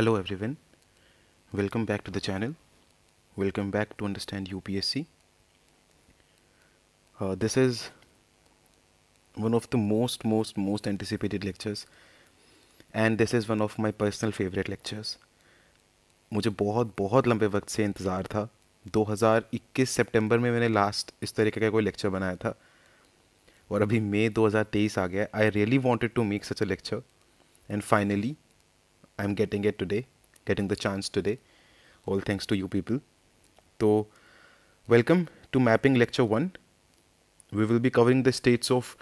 Hello everyone, welcome back to the channel, welcome back to understand UPSC. Uh, this is one of the most most most anticipated lectures and this is one of my personal favorite lectures. मुझे बहुत बहुत लंबे वक्त से इंतज़ार था 2021 सितंबर में मैंने लास्ट इस तरीके का कोई लेक्चर बनाया था और अभी मई 2023 आ गया I really wanted to make such a lecture and finally I am getting it today getting the chance today all thanks to you people तो welcome to mapping lecture one we will be covering the states of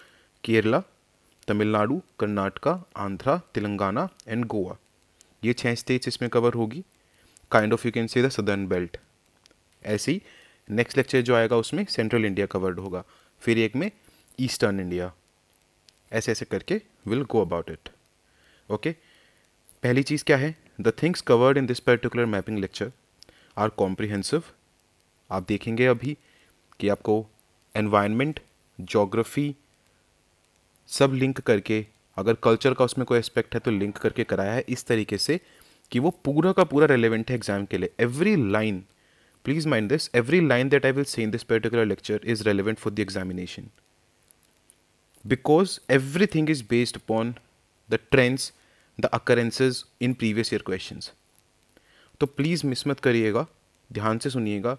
Kerala Tamil Nadu Karnataka Andhra Telangana and Goa ये छः states इसमें cover होगी kind of you can say the southern belt ऐसे ही next lecture जो आएगा उसमें सेंट्रल इंडिया कवर्ड होगा फिर एक में ईस्टर्न इंडिया ऐसे ऐसे करके will go about it okay okay? पहली चीज़ क्या है the things covered in this particular mapping lecture are comprehensive आप देखेंगे अभी कि आपको एनवायरनमेंट जोग्राफी सब लिंक करके अगर कल्चर का उसमें कोई एस्पेक्ट है तो लिंक करके कराया है इस तरीके से कि वो पूरा का पूरा रेलिवेंट है एग्जाम के लिए every line please mind this every line that I will see in this particular lecture is relevant for the examination because everything is based upon the trends the occurrences in previous year question तो please miss मत करिएगा ध्यान से सुनिएगा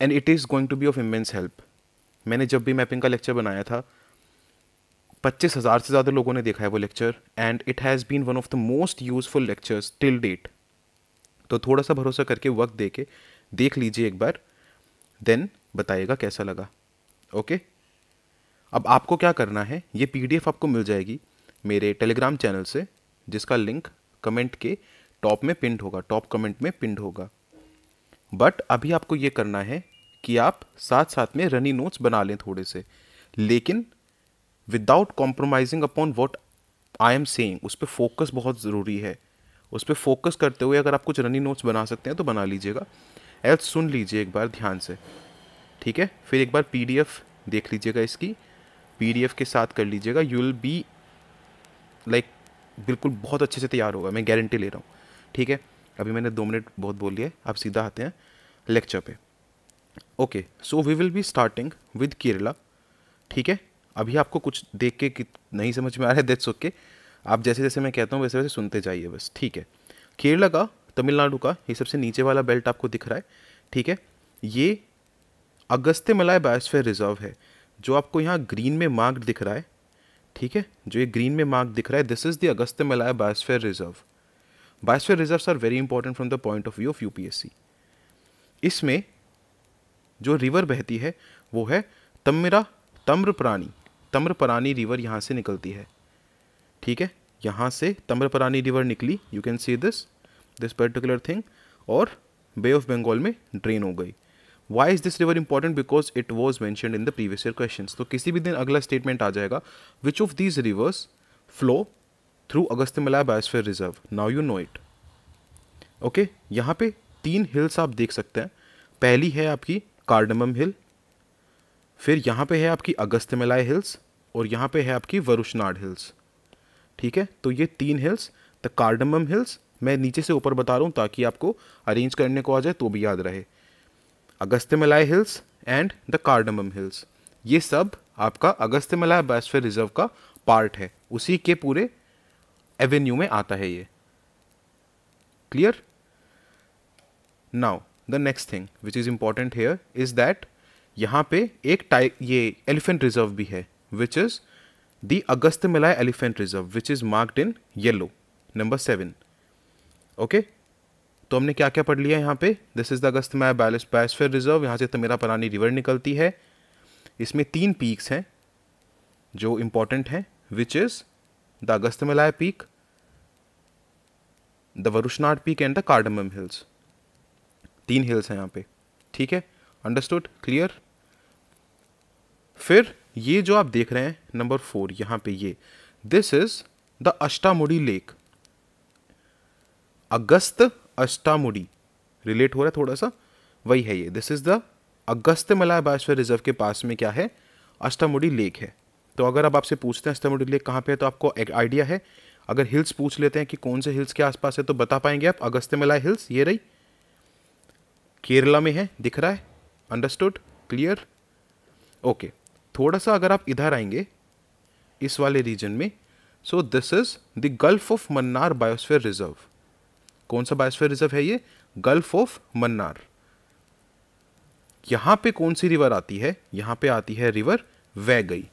and it is going to be of immense help मैंने जब भी mapping का लेक्चर बनाया था पच्चीस हज़ार से ज़्यादा लोगों ने देखा है वो lecture and it has been one of the most useful lectures till date तो थोड़ा सा भरोसा करके वक्त दे के देख लीजिए एक बार देन बताइएगा कैसा लगा ओके okay? अब आपको क्या करना है ये पीडीएफ आपको मिल जाएगी मेरे टेलीग्राम चैनल से जिसका लिंक कमेंट के टॉप में पिंड होगा टॉप कमेंट में पिंड होगा बट अभी आपको ये करना है कि आप साथ साथ में रनी नोट्स बना लें थोड़े से लेकिन without compromising upon what I am saying उस पर फोकस बहुत ज़रूरी है उस पर फोकस करते हुए अगर आप कुछ रनिंग नोट्स बना सकते हैं तो बना लीजिएगा एल्स सुन लीजिए एक बार ध्यान से ठीक है फिर एक बार पी देख लीजिएगा इसकी पी के साथ कर लीजिएगा यू विल बी लाइक बिल्कुल बहुत अच्छे से तैयार होगा मैं गारंटी ले रहा हूँ ठीक है अभी मैंने दो मिनट बहुत बोल लिया आप सीधा आते हैं लेक्चर पे okay so we will be starting with Kerala ठीक है अभी आपको कुछ देख के कि नहीं समझ में आ रहा है दैट्स ओके आप जैसे जैसे मैं कहता हूँ वैसे वैसे सुनते जाइए बस ठीक है केरला का तमिलनाडु का ये सबसे नीचे वाला बेल्ट आपको दिख रहा है ठीक है ये अगस्त्य मलाय बायोस्फेयर रिजर्व है जो आपको यहाँ ग्रीन में मार्क्ड दिख रहा है ठीक है जो ये ग्रीन में मार्क दिख रहा है this is the Agasthyamalai biosphere reserve biosphere reserve are very important from the point of view of UPSC इसमें जो रिवर बहती है वो है प्राणी तम्र तम्रपरानी रिवर यहाँ से निकलती है ठीक है यहाँ से तम्रपरानी रिवर निकली you can see this this particular thing और बे ऑफ बंगाल में ड्रेन हो गई why is this river important because it was mentioned in the previous year question तो किसी भी दिन अगला स्टेटमेंट आ जाएगा which of these rivers flow through Agasthyamalai biosphere reserve now you know it okay यहाँ पे तीन हिल्स आप देख सकते हैं पहली है आपकी कार्डमम हिल फिर यहाँ पे है आपकी मिलाय हिल्स और यहाँ पे है आपकी वरुषनाड हिल्स ठीक है तो ये तीन हिल्स द कार्डमम हिल्स मैं नीचे से ऊपर बता रहा हूँ ताकि आपको अरेंज करने को आ जाए तो भी याद रहे Agasthyamalai hills and the cardamom hills ये सब आपका अगस्त्यमलाय बायोस्फीयर रिजर्व का पार्ट है उसी के पूरे एवेन्यू में आता है ये clear now the next thing which is important here is that यहाँ पे एक टाइप ये एलिफेंट रिजर्व भी है which is the Agasthyamalai elephant reserve which is marked in yellow number seven okay तो हमने क्या क्या पढ़ लिया यहाँ पे this is the Agasthyamalai biosphere reserve यहाँ से तमेरा परानी रिवर निकलती है इसमें तीन पीक्स हैं जो इम्पॉर्टेंट हैं which is the Agasthyamalai peak the Varushanad peak and the cardamom hills तीन हिल्स हैं यहाँ पे ठीक है अंडरस्टूड क्लियर फिर ये जो आप देख रहे हैं नंबर फोर यहाँ पे ये this is the Ashtamudi lake अगस्त अष्टामुडी रिलेट हो रहा है थोड़ा सा वही है ये this is the Agasthyamalai biosphere reserve के पास में क्या है अष्टामुडी लेक है तो अगर अब आपसे पूछते हैं अष्टामुडी लेक कहाँ पे है तो आपको एक आइडिया है अगर हिल्स पूछ लेते हैं कि कौन से हिल्स के आसपास है तो बता पाएंगे आप अगस्त मलाय हिल्स ये रही केरला में है दिख रहा है अंडरस्टूड क्लियर ओके थोड़ा सा अगर आप इधर आएंगे इस वाले रीजन में so this is the gulf of Mannar biosphere reserve कौन सा बायोस्फीयर रिजर्व है ये गल्फ ऑफ मन्नार यहां पे कौन सी रिवर आती है यहां पे आती है रिवर वैगई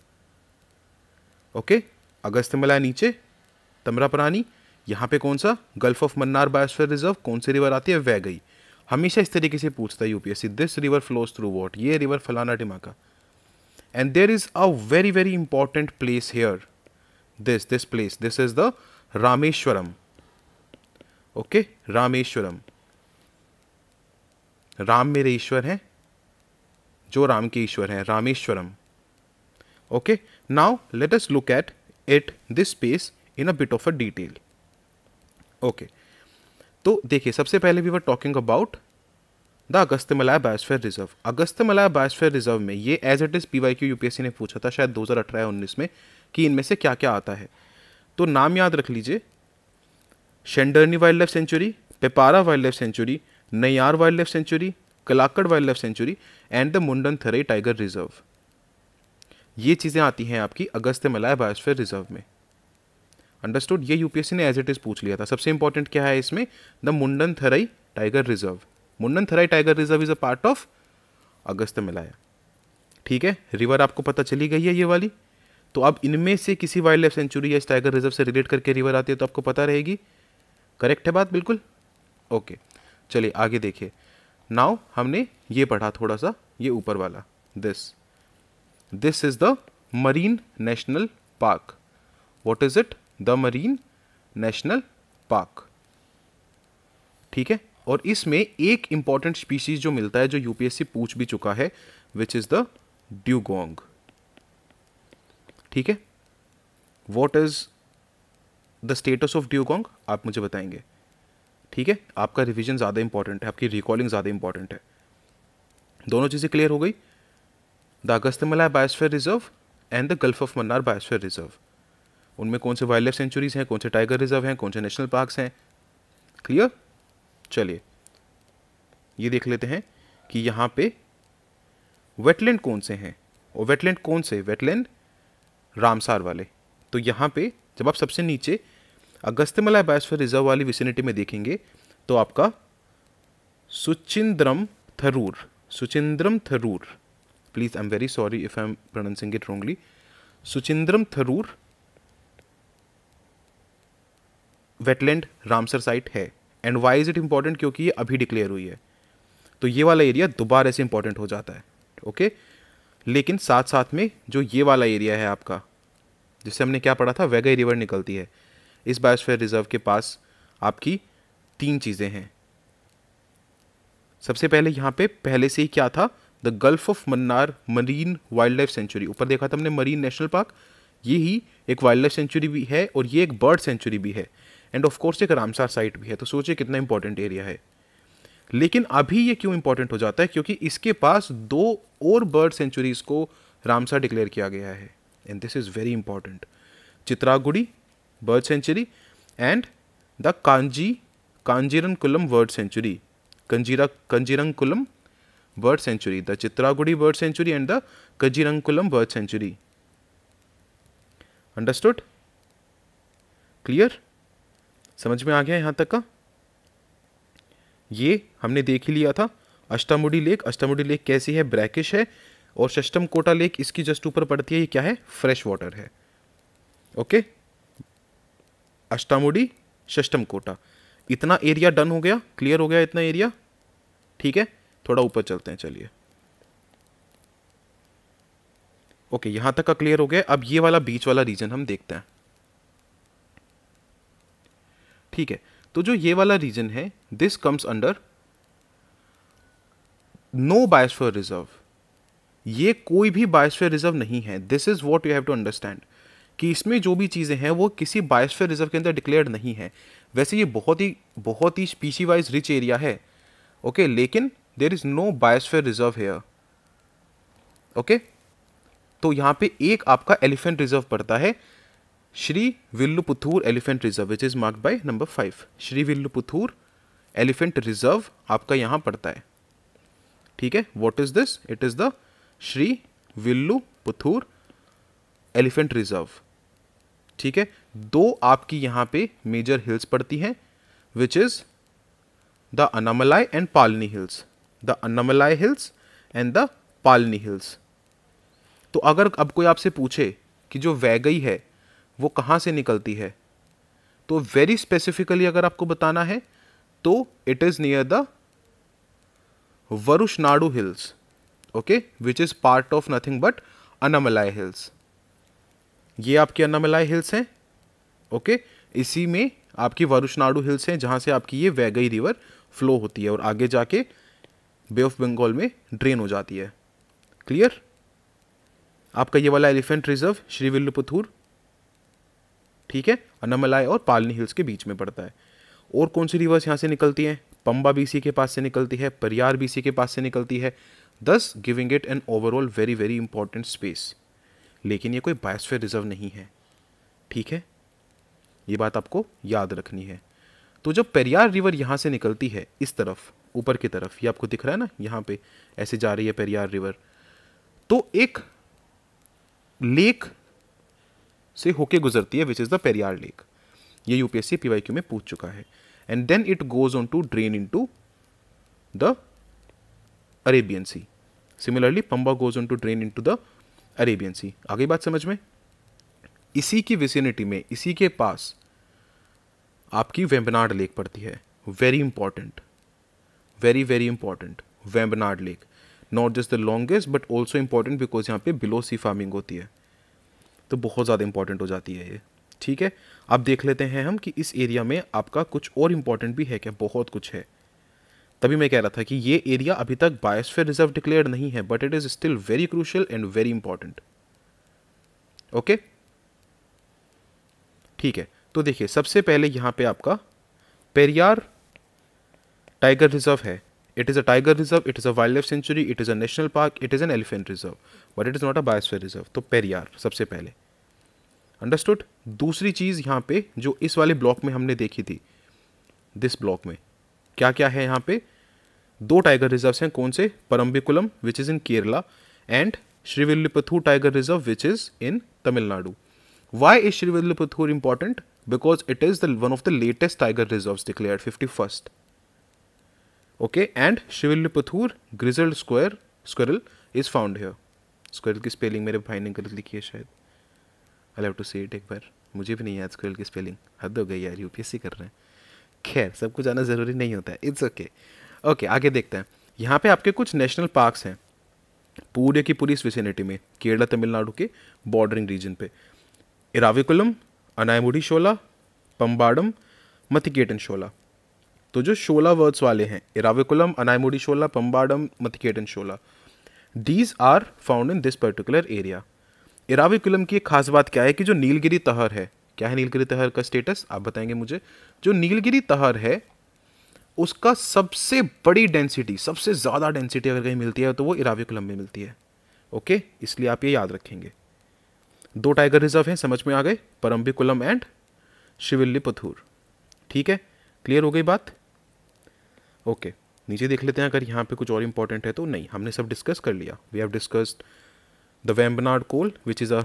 ओके अगस्त अगस्त्यमला नीचे तमरा तमरापरानी यहां पे कौन सा gulf of Mannar biosphere reserve कौन सी रिवर आती है वैगई हमेशा इस तरीके से पूछता है UPSC this river flows through what ये रिवर फलाना टिमाका and there is a very very important place here this this place this is the Rameswaram okay Rameswaram Ram मेरे ईश्वर हैं जो राम के ईश्वर हैं Rameswaram okay now let us look at it this space in a bit of a detail okay तो देखिए सबसे पहले we were talking about the Agasthyamalai biosphere reserve August Agasthyamalai biosphere reserve में ये as it is PYQ Y क्यू यूपीएससी ने पूछा था शायद हजार अठारह उन्नीस में कि इनमें से क्या क्या आता है तो नाम याद रख लीजिए Shendurney wild life sanctuary Peppara wild life sanctuary Neyyar wild life sanctuary Kalakkad wild life sanctuary and the Mundanthurai tiger reserve ये चीज़ें आती हैं आपकी अगस्त मलाय बायोस्फीयर रिजर्व में अंडरस्टूड ये यूपीएससी ने एज इट इज़ पूछ लिया था सबसे इंपॉर्टेंट क्या है इसमें the Mundanthurai tiger reserve Mundanthurai tiger reserve is a part of Agasthyamalai ठीक है रिवर आपको पता चली गई है ये वाली तो अब इनमें से किसी वाइल्ड लाइफ सेंचुरी या इस टाइगर रिजर्व से रिलेट करके रिवर आती है तो आपको पता रहेगी करेक्ट है बात बिल्कुल ओके चलिए आगे देखिए नाउ हमने ये पढ़ा थोड़ा सा ये ऊपर वाला this this is the marine national park what is it the marine national park ठीक है और इसमें एक इंपॉर्टेंट स्पीसीज जो मिलता है जो यूपीएससी पूछ भी चुका है विच इज़ द ड्यूगोंग ठीक है what is the status of dugong आप मुझे बताएंगे ठीक है आपका रिविजन ज़्यादा इंपॉर्टेंट है आपकी रिकॉलिंग ज़्यादा इंपॉर्टेंट है दोनों चीज़ें क्लियर हो गई the Agasthyamala biosphere reserve and the gulf of Mannar biosphere reserve उनमें कौन से वाइल्ड लाइफ सेंचुरीज़ हैं कौन से टाइगर रिजर्व हैं कौन से नेशनल पार्क्स हैं क्लियर चलिए ये देख लेते हैं कि यहाँ पे वेटलैंड कौन से हैं और वेटलैंड कौन से वेटलैंड रामसार वाले तो यहाँ पे जब आप सबसे नीचे अगस्त्यमला बायोस्फीयर रिजर्व वाली विसिनिटी में देखेंगे तो आपका Suchindram Theroor Suchindram Theroor please I am very sorry if I am pronouncing it wrongly Suchindram Theroor wetland Ramsar site है and why is it important क्योंकि ये अभी डिक्लेयर हुई है तो ये वाला एरिया दोबारा से इंपॉर्टेंट हो जाता है ओके लेकिन साथ साथ में जो ये वाला एरिया है आपका जिससे हमने क्या पढ़ा था वेगई रिवर निकलती है इस बायोस्फीयर रिजर्व के पास आपकी तीन चीज़ें हैं सबसे पहले यहाँ पे पहले से ही क्या था the gulf of Mannar marine wild life sanctuary ऊपर देखा था हमने मरीन नेशनल पार्क ये ही एक वाइल्ड लाइफ सेंचुरी भी है और ये एक बर्ड सेंचुरी भी है एंड ऑफ कोर्स एक रामसार साइट भी है तो सोचिए कितना इंपॉर्टेंट एरिया है लेकिन अभी ये क्यों इंपॉर्टेंट हो जाता है क्योंकि इसके पास दो और बर्ड सेंचुरीज को रामसार डिक्लेयर किया गया है and this is very important Chitragudi bird sanctuary and the Kanji Kanjirankulam bird sanctuary, Kanjira Kanjirankulam bird sanctuary, the Chitragudi bird sanctuary and the Kajirankulam bird sanctuary. Understood? Clear? समझ में आ गया यहाँ तक का ये हमने देख ही लिया था अष्टामुडी लेक अष्टामुडी लेक कैसी है ब्रैकिश है और शस्टम कोटा लेक इसकी जस्ट ऊपर पड़ती है ये क्या है फ्रेश वाटर है okay okay? Ashtamudi Sasthamkotta इतना एरिया डन हो गया क्लियर हो गया इतना एरिया ठीक है थोड़ा ऊपर चलते हैं चलिए ओके यहां तक का क्लियर हो गया अब ये वाला बीच वाला रीजन हम देखते हैं ठीक है तो जो ये वाला रीजन है this comes under no biosphere reserve ये कोई भी बायोस्फीयर रिजर्व नहीं है this is what you have to understand कि इसमें जो भी चीज़ें हैं वो किसी बायोस्फीयर रिजर्व के अंदर डिक्लेयर नहीं है वैसे ये बहुत ही बहुत ही स्पीसी वाइज रिच एरिया है ओके okay, लेकिन there is no biosphere reserve here okay तो यहाँ पे एक आपका एलिफेंट रिजर्व पड़ता है Srivilliputhur elephant reserve which is marked by number five Srivilliputhur elephant reserve आपका यहाँ पड़ता है ठीक है what is this it is the Srivilliputhur elephant reserve ठीक है दो आपकी यहाँ पे मेजर हिल्स पड़ती हैं which is the Anamalai and Palani hills the Anamalai hills and the Palani hills तो अगर अब कोई आपसे पूछे कि जो वैगई है वो कहाँ से निकलती है तो वेरी स्पेसिफिकली अगर आपको बताना है तो it is near the Varushanadu hills okay which is part of nothing but Anamalai hills ये आपकी अन्नामलाई हिल्स हैं ओके इसी में आपकी वरुषनाडु हिल्स हैं जहाँ से आपकी ये वैगई रिवर फ्लो होती है और आगे जाके बे ऑफ बंगाल में ड्रेन हो जाती है क्लियर आपका ये वाला एलिफेंट रिजर्व श्री विल्लुपुथुर ठीक है अन्नामलाई और पालनी हिल्स के बीच में पड़ता है और कौन सी रिवर्स यहाँ से निकलती हैं पंबा बीसी के पास से निकलती है परियार बीसी के पास से निकलती है thus giving it an overall very very important space लेकिन ये कोई बायोस्फीयर रिजर्व नहीं है ठीक है ये बात आपको याद रखनी है तो जब पेरियार रिवर यहाँ से निकलती है इस तरफ ऊपर की तरफ ये आपको दिख रहा है ना यहाँ पे ऐसे जा रही है पेरियार रिवर तो एक लेक से होके गुजरती है which is the Periyar lake ये यूपीएससी पीवाईक्यू में पूछ चुका है and then it goes on to drain into the Arabian sea similarly Pamba goes on to drain into the Arabian sea आ गई बात समझ में इसी की विसिनिटी में इसी के पास आपकी वेम्बनाड लेक पड़ती है very important very very important Vembanad lake not just the longest but also important because यहाँ पे बिलो सी फार्मिंग होती है तो बहुत ज़्यादा इंपॉर्टेंट हो जाती है ये ठीक है अब देख लेते हैं हम कि इस एरिया में आपका कुछ और इम्पॉर्टेंट भी है क्या बहुत कुछ है तभी मैं कह रहा था कि ये एरिया अभी तक बायोस्फीयर रिजर्व डिक्लेयर नहीं है but it is still very crucial and very important okay ठीक है तो देखिए सबसे पहले यहाँ पे आपका पेरियार टाइगर रिजर्व है it is a tiger reserve it is a wild life sanctuary it is a national park it is an elephant reserve but it is not a biosphere reserve तो पेरियार सबसे पहले अंडरस्टूड दूसरी चीज़ यहाँ पे जो इस वाले ब्लॉक में हमने देखी थी दिस ब्लॉक में क्या क्या है यहाँ पे दो टाइगर रिजर्व्स हैं कौन से Parambikulam which is in Kerala and Srivilliputhur tiger reserve which is in Tamil Nadu why is Srivilliputhur important because it is the one of the latest tiger reserve declare fifty first okay and Srivilliputhur grizzled square squirrel is found here squirrel की spelling मेरे भाई ने गलत लिखी है शायद आई लेव to see it एक बार मुझे भी नहीं याद स्क्वेरल की स्पेलिंग हद हो गई यार यूपीएससी कर रहे हैं खैर सब कुछ आना ज़रूरी नहीं होता है इट्स ओके ओके आगे देखते हैं यहाँ पे आपके कुछ नेशनल पार्क्स हैं पूरे की पूरी इस में केरला तमिलनाडु के बॉर्डरिंग रीजन पे इराविकुलम अनायमुडी शोला पम्बाडम मथिकेटन शोला तो जो शोला वर्ड्स वाले हैं Eravikulam Anamudi Shola Pambadum Mathikettan Shola these are found in this particular area Eravikulam की एक खास बात क्या है कि जो नीलगिरी तहर है क्या है नीलगिरी तहर का स्टेटस आप बताएंगे मुझे जो नीलगिरी तहर है उसका सबसे बड़ी डेंसिटी सबसे ज़्यादा डेंसिटी अगर कहीं मिलती है तो वो इराविकुलम में मिलती है ओके इसलिए आप ये याद रखेंगे दो टाइगर रिजर्व हैं समझ में आ गए परम्बिकुलम एंड पथुर ठीक है क्लियर हो गई बात ओके नीचे देख लेते हैं अगर यहाँ पे कुछ और इम्पोर्टेंट है तो नहीं हमने सब डिस्कस कर लिया we have discussed the Vembanad Kol which is a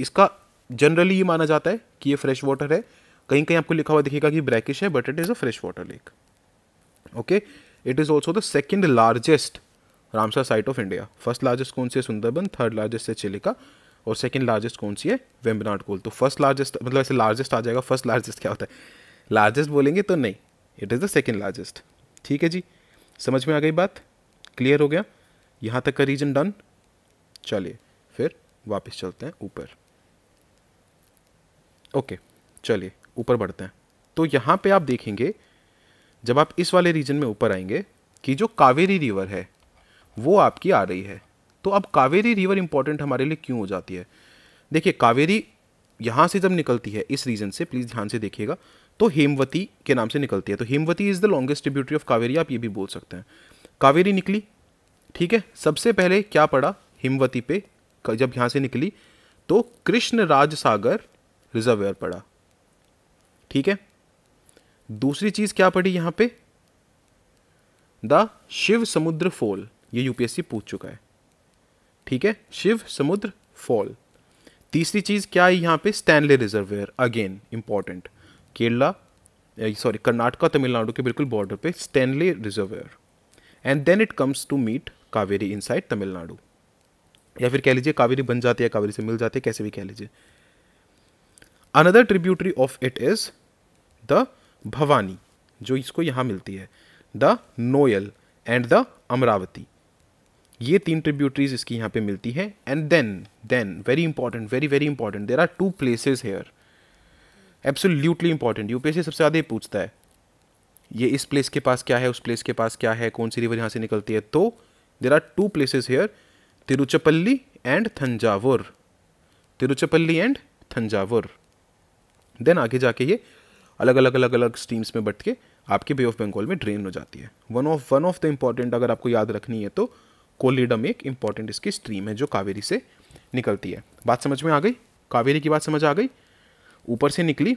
इसका जनरली ये माना जाता है कि ये फ्रेश वाटर है कहीं कहीं आपको लिखा हुआ दिखेगा कि ब्रैकिश है but it is a fresh water lake okay it is also the second largest Ramsar site of India first largest कौन सी है सुंदरबन थर्ड लार्जेस्ट है चिलिका और सेकेंड लार्जेस्ट कौन सी है वेम्बनाट कोल तो फर्स्ट लार्जेस्ट मतलब ऐसे लार्जेस्ट आ जाएगा फर्स्ट लार्जेस्ट क्या होता है लार्जेस्ट बोलेंगे तो नहीं it is the second largest ठीक है जी समझ में आ गई बात क्लियर हो गया यहाँ तक का रीजन डन चलिए फिर वापस चलते हैं ऊपर ओके चलिए ऊपर बढ़ते हैं तो यहाँ पे आप देखेंगे जब आप इस वाले रीजन में ऊपर आएंगे कि जो कावेरी रिवर है वो आपकी आ रही है तो अब कावेरी रिवर इंपॉर्टेंट हमारे लिए क्यों हो जाती है देखिए कावेरी यहाँ से जब निकलती है इस रीजन से प्लीज़ ध्यान से देखिएगा तो हेमवती के नाम से निकलती है तो Hemavati is the longest tributary of Kaveri आप ये भी बोल सकते हैं कावेरी निकली ठीक है सबसे पहले क्या पड़ा हिमवती पे जब यहाँ से निकली तो कृष्ण राज सागर रिजर्वेयर पड़ा ठीक है दूसरी चीज क्या पड़ी यहां पे द शिव समुद्र फॉल ये यूपीएससी पूछ चुका है ठीक है शिव समुद्र फॉल तीसरी चीज क्या है यहां पे Stanley reservoir again important Kerala sorry Karnataka Tamil Nadu के बिल्कुल बॉर्डर पे Stanley reservoir and then it comes to meet Kaveri inside Tamil Nadu या फिर कह लीजिए कावेरी बन जाती है कावेरी से मिल जाती है कैसे भी कह लीजिए another tributary of it is the Bhavani जो इसको यहाँ मिलती है the Noyyal and the Amaravati ये तीन ट्रिब्यूटरीज इसकी यहाँ पे मिलती है and then then very important very very important there are two places here absolutely important UPSC सबसे ज़्यादा ये पूछता है ये इस प्लेस के पास क्या है उस प्लेस के पास क्या है कौन सी रिवर यहाँ से निकलती है तो there are two places here Tiruchirappalli and Thanjavur Tiruchirappalli and Thanjavur then आगे जाके ये अलग अलग अलग अलग स्ट्रीम्स में बट के आपके बे ऑफ बंगाल में ड्रेन हो जाती है one of one of the important अगर आपको याद रखनी है तो कोलिडम एक इम्पॉर्टेंट इसकी स्ट्रीम है जो कावेरी से निकलती है बात समझ में आ गई कावेरी की बात समझ आ गई ऊपर से निकली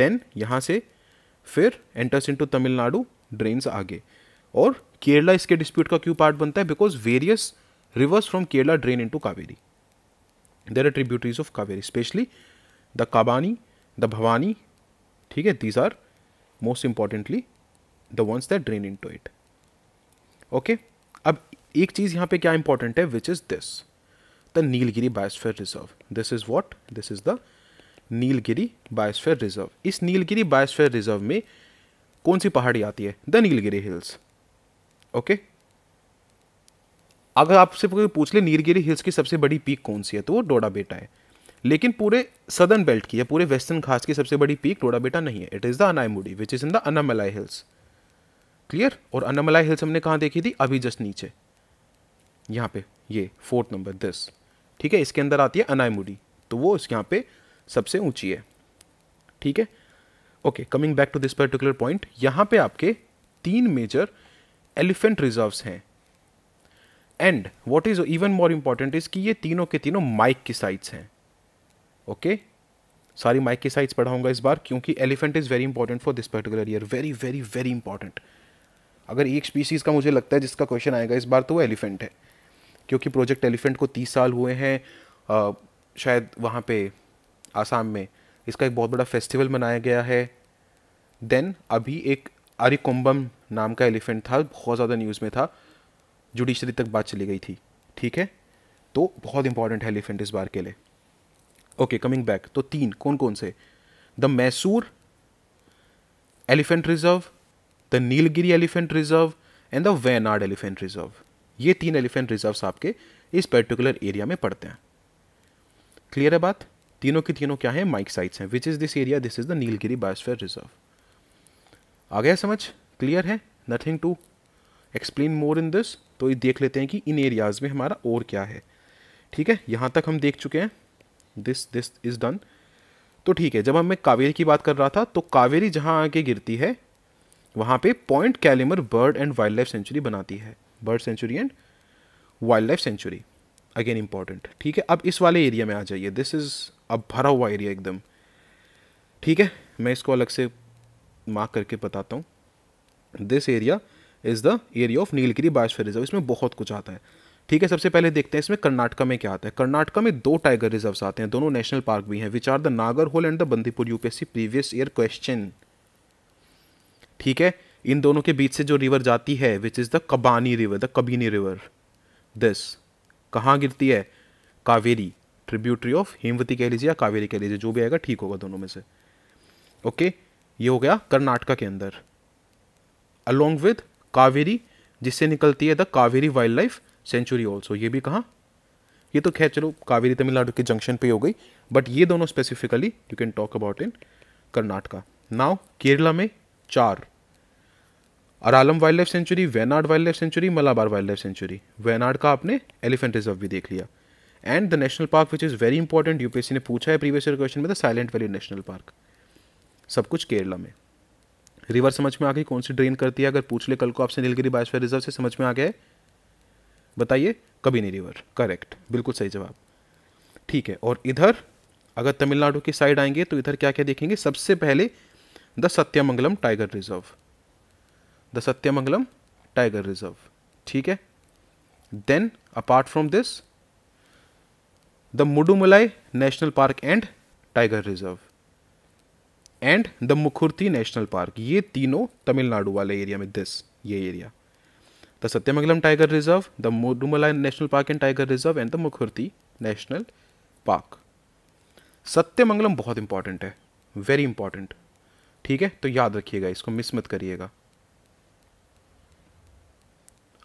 देन यहाँ से फिर एंटर्स टू तमिलनाडु ड्रेन्स आगे और केरला इसके डिस्प्यूट का क्यों पार्ट बनता है because various rivers from Kerala drain to Kaveri there are tributaries of Kaveri specially the Kabini the Bhavani ठीक है these are most importantly the ones that drain into it okay अब एक चीज़ यहाँ पे क्या इंपॉर्टेंट है which is this the Nilgiri biosphere reserve this is what this is the Nilgiri biosphere reserve इस नीलगिरी बायोस्फेयर रिजर्व में कौन सी पहाड़ी आती है द नीलगिरी हिल्स ओके अगर आपसे कोई पूछ ले नीलगिरी हिल्स की सबसे बड़ी पीक कौन सी है तो वो डोडा बेटा है लेकिन पूरे सदर्न बेल्ट की या पूरे वेस्टर्न घास की सबसे बड़ी पीक टोडा बेटा नहीं है it is the Anamudi which is in the Anamalai hills clear और अनामलाई हिल्स हमने कहाँ देखी थी अभी जस्ट नीचे यहाँ पे ये फोर्थ नंबर दिस ठीक है इसके अंदर आती है अनायमुडी तो वो इस यहाँ पे सबसे ऊंची है ठीक है okay coming back to this particular point यहाँ पे आपके तीन मेजर एलिफेंट रिजर्व्स हैं and what is even more important is कि ये तीनों के तीनों माइक की साइड्स हैं ओके सारी माइक की साइड्स पढ़ाऊंगा इस बार क्योंकि elephant is very important for this particular year very very very important अगर एक स्पीसीज़ का मुझे लगता है जिसका क्वेश्चन आएगा इस बार तो वो एलिफेंट है क्योंकि प्रोजेक्ट एलिफेंट को तीस साल हुए हैं शायद वहाँ पे आसाम में इसका एक बहुत बड़ा फेस्टिवल मनाया गया है देन अभी एक अरिकोम्बम नाम का एलिफेंट था बहुत ज़्यादा न्यूज़ में था जुडिशरी तक बात चली गई थी ठीक है तो बहुत इंपॉर्टेंट है एलिफेंट इस बार के लिए ओके कमिंग बैक तो तीन कौन कौन से the Mysore elephant reserve the Nilgiri elephant reserve and the Wayanad elephant reserve ये तीन एलिफेंट रिजर्व आपके इस पर्टिकुलर एरिया में पड़ते हैं क्लियर है बात तीनों की तीनों क्या है माइक साइट्स हैं which is this area this is the Nilgiri biosphere reserve आ गया समझ क्लियर है nothing to explain more in this तो ये देख लेते हैं कि इन एरियाज़ में हमारा और क्या है ठीक है यहां तक हम देख चुके हैं दिस दिस इज़ डन तो ठीक है जब हम मैं कावेरी की बात कर रहा था तो कावेरी जहाँ आके गिरती है वहाँ पे point Calimere bird and wild life sanctuary बनाती है bird sanctuary and wild life sanctuary again important ठीक है अब इस वाले एरिया में आ जाइए दिस इज़ अब भरा हुआ एरिया एकदम ठीक है मैं इसको अलग से मार्क करके बताता हूँ this area is the area of Nilgiri biosphere reserve इसमें बहुत कुछ आता है ठीक है सबसे पहले देखते हैं इसमें कर्नाटका में क्या आता है कर्नाटका में दो टाइगर रिजर्व आते हैं दोनों नेशनल पार्क भी हैं which are the Nagarhole and the Bandipur UPSC previous year question ठीक है इन दोनों के बीच से जो रिवर जाती है which is the Kabani river the Kabini river this कहाँ गिरती है कावेरी ट्रिब्यूटरी ऑफ हेमवती कह लीजिए या कावेरी कह लीजिए जो भी आएगा ठीक होगा दोनों में से ओके okay, ये हो गया कर्नाटका के अंदर अलोंग विद कावेरी जिससे निकलती है the Kaveri wild life sanctuary also ये भी कहाँ ये तो खैर चलो कावेरी तमिलनाडु के जंक्शन पे हो गई बट ये दोनों specifically you can talk about in Karnataka now Kerala में चार Aralam wild life sanctuary Wayanad wild life sanctuary Malabar wild life sanctuary Wayanad का आपने एलिफेंट रिजर्व भी देख लिया and the national park which is very important UPSC ने पूछा है प्रीवियस ईयर क्वेश्चन में the Silent Valley national park सब कुछ केरला में रिवर समझ में आ गई कौन सी ड्रेन करती है अगर पूछ ले कल को आपसे नीलगिरी बायोस्फीयर रिजर्व से समझ में आ गया है बताइए कभी नहीं रिवर करेक्ट बिल्कुल सही जवाब ठीक है और इधर अगर तमिलनाडु की साइड आएंगे तो इधर क्या क्या देखेंगे सबसे पहले the Sathyamangalam tiger reserve the Sathyamangalam tiger reserve ठीक है then apart from this the Mudumalai national park and tiger reserve and the Mukurthi national park ये तीनों तमिलनाडु वाले एरिया में दिस ये area the Sathyamangalam tiger reserve the Mudumalai national park and tiger reserve and the Mukurthi national park Sathyamangalam बहुत important है very important ठीक है तो याद रखिएगा इसको मिस मत करिएगा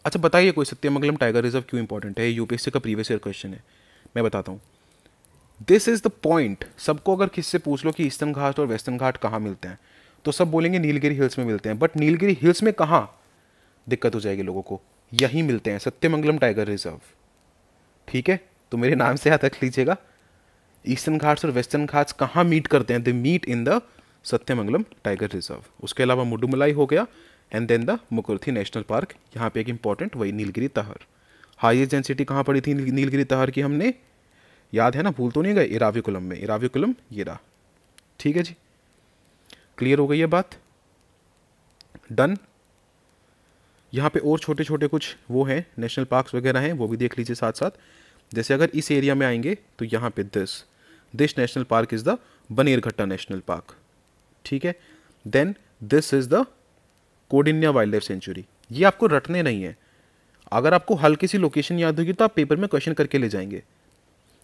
अच्छा बताइए कोई सत्यमंगलम टाइगर रिजर्व क्यों इंपॉर्टेंट है यूपीएससी का प्रीवियस ईयर क्वेश्चन है मैं बताता हूँ दिस इज द पॉइंट सबको अगर किससे पूछ लो कि ईस्टर्न घाट और वेस्टर्न घाट कहाँ मिलते हैं तो सब बोलेंगे नीलगिरी हिल्स में मिलते हैं बट नीलगिरी हिल्स में कहाँ दिक्कत हो जाएगी लोगों को यहीं मिलते हैं सत्यमंगलम टाइगर रिजर्व ठीक है तो मेरे नाम से याद रख लीजिएगा ईस्टर्न घाट्स और वेस्टर्न घाट्स कहाँ मीट करते हैं they meet in the Sathyamangalam tiger reserve उसके अलावा मुडुमलाई हो गया and then the Mukurthi national park यहाँ पे एक इंपॉर्टेंट वही नीलगिरी तहर हाईएस्ट डेंसिटी कहाँ पड़ी थी नीलगिरी तहर की हमने याद है ना भूल तो नहीं गए इराविकुलम में इराविकुलम ये रहा ठीक है जी क्लियर हो गई ये बात डन यहाँ पे और छोटे छोटे कुछ वो हैं नेशनल पार्क्स वगैरह हैं वो भी देख लीजिए साथ साथ जैसे अगर इस एरिया में आएंगे तो यहाँ पे this this national park is the Bannerghatta national park ठीक है then this is the Koundinya wild life sanctuary ये आपको रटने नहीं है अगर आपको हल्की सी लोकेशन याद होगी तो आप पेपर में क्वेश्चन करके ले जाएंगे